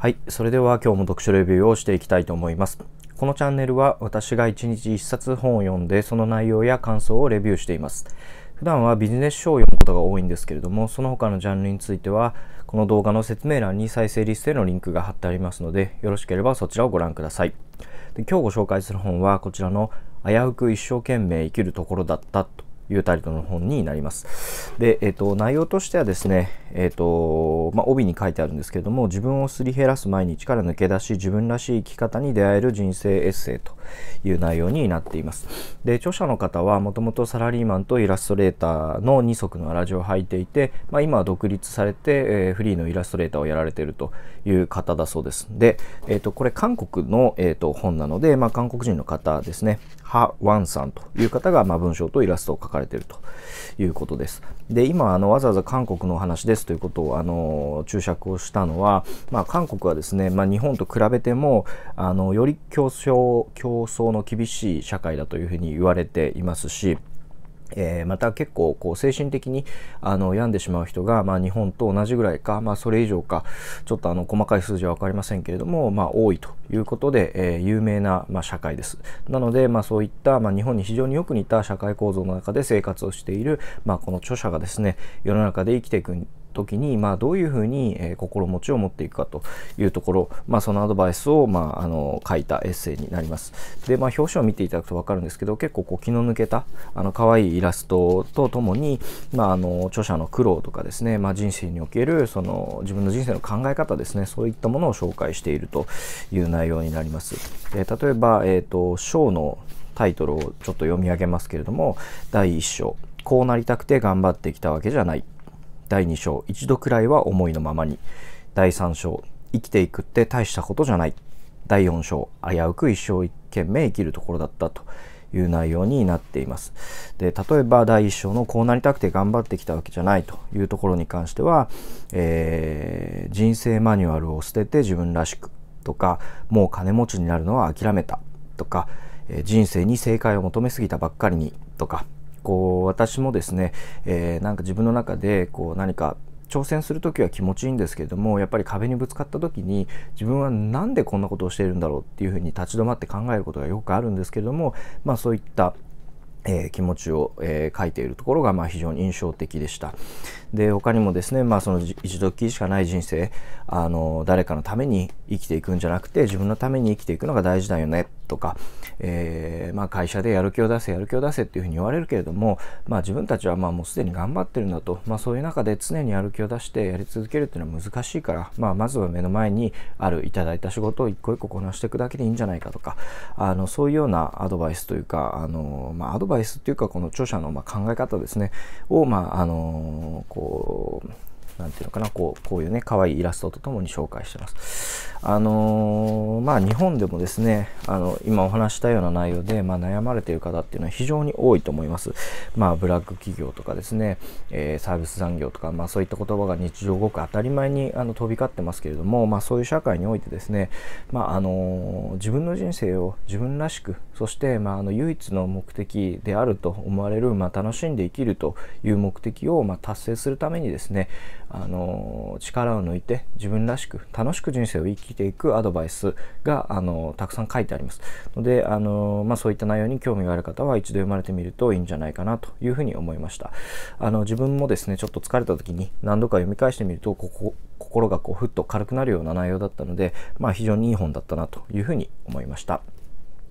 はい、それでは今日も読書レビューをしていきたいと思います。このチャンネルは私が1日1冊本を読んでその内容や感想をレビューしています。普段はビジネス書を読むことが多いんですけれども、その他のジャンルについては、この動画の説明欄に再生リストへのリンクが貼ってありますので、よろしければそちらをご覧ください。で今日ご紹介する本はこちらの危うく一生懸命生きるところだったというタイトルの本になります。で、えっ、ー、と、内容としてはですね、えっ、ー、と、まあ、帯に書いてあるんですけれども、自分をすり減らす毎日から抜け出し、自分らしい生き方に出会える人生エッセイという内容になっています。で著者の方はもともとサラリーマンとイラストレーターの二足のラジオを履いていて、まあ、今は独立されて、えー、フリーのイラストレーターをやられているという方だそうです。で、えー、とこれ韓国の、えー、と本なので、まあ、韓国人の方ですねハ・ワンさんという方が、まあ、文章とイラストを書かれているということです。で今あのわざわざ韓国の話ですということをあの注釈をしたのは、まあ、韓国はですね、まあ、日本と比べてもあのより競争競競争の厳しい社会だというふうに言われていますし、えー、また結構こう精神的にあの病んでしまう人が、まあ、日本と同じぐらいか、まあ、それ以上かちょっとあの細かい数字は分かりませんけれども、まあ、多いということで、えー、有名な、まあ、社会ですなので、まあ、そういった、まあ、日本に非常によく似た社会構造の中で生活をしている、まあ、この著者がですね世の中で生きていく時に、まあ、どういうふうに、え心持ちを持っていくかというところ、まあ、そのアドバイスを、まあ、あの書いたエッセイになります。で、まあ、表紙を見ていただくと分かるんですけど結構こう気の抜けたあの可愛いイラストとともに、まあ、あの著者の苦労とかですね、まあ、人生におけるその自分の人生の考え方ですねそういったものを紹介しているという内容になります。え例えば、えーと、ョ章のタイトルをちょっと読み上げますけれども第1章「こうなりたくて頑張ってきたわけじゃない」第2章一度くらいは思いのままに第3章生きていくって大したことじゃない第4章危うく一生一懸命生きるところだったという内容になっていますで例えば第1章のこうなりたくて頑張ってきたわけじゃないというところに関しては、えー、人生マニュアルを捨てて自分らしくとかもう金持ちになるのは諦めたとか、えー、人生に正解を求めすぎたばっかりにとかこう私もですね、えー、なんか自分の中でこう何か挑戦する時は気持ちいいんですけれどもやっぱり壁にぶつかった時に自分は何でこんなことをしているんだろうっていうふうに立ち止まって考えることがよくあるんですけれどもまあそういったえー、気持ちを、えー、書いているところが、まあ、非常に印象的でした。で他にもですね、まあ、その一度きりしかない人生あの誰かのために生きていくんじゃなくて自分のために生きていくのが大事だよねとか、えー、まあ、会社でやる気を出せやる気を出せっていうふうに言われるけれども、まあ、自分たちはまあもうすでに頑張ってるんだと、まあ、そういう中で常にやる気を出してやり続けるっていうのは難しいから、まあ、まずは目の前にあるいただいた仕事を一個一個こなしていくだけでいいんじゃないかとかあのそういうようなアドバイスというかあの、まあ、アドバイスっていうかこの著者のま考え方ですねを、まあ、あのこう何て言うのかなこうこういうね可愛いイラストとともに紹介してます。あのー、まあ、日本でもですねあの今お話したような内容で、まあ、悩まれている方っていうのは非常に多いと思います、まあ、ブラック企業とかですね、えー、サービス残業とか、まあ、そういった言葉が日常ごく当たり前にあの飛び交ってますけれども、まあ、そういう社会においてですね、まああのー、自分の人生を自分らしくそして、まあ、あの唯一の目的であると思われる、まあ、楽しんで生きるという目的を、まあ、達成するためにですね、あの力を抜いて自分らしく楽しく人生を生ききていくアドバイスがあのたくさん書いてありますのであの、まあ、そういった内容に興味がある方は一度読まれてみるといいんじゃないかなというふうに思いましたあの自分もですねちょっと疲れた時に何度か読み返してみるとここ心がこうふっと軽くなるような内容だったので、まあ、非常にいい本だったなというふうに思いました。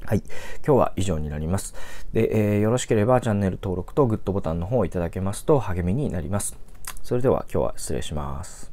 はい。今日は以上になります。で、えー、よろしければチャンネル登録とグッドボタンの方をいただけますと励みになります。それでは今日は失礼します。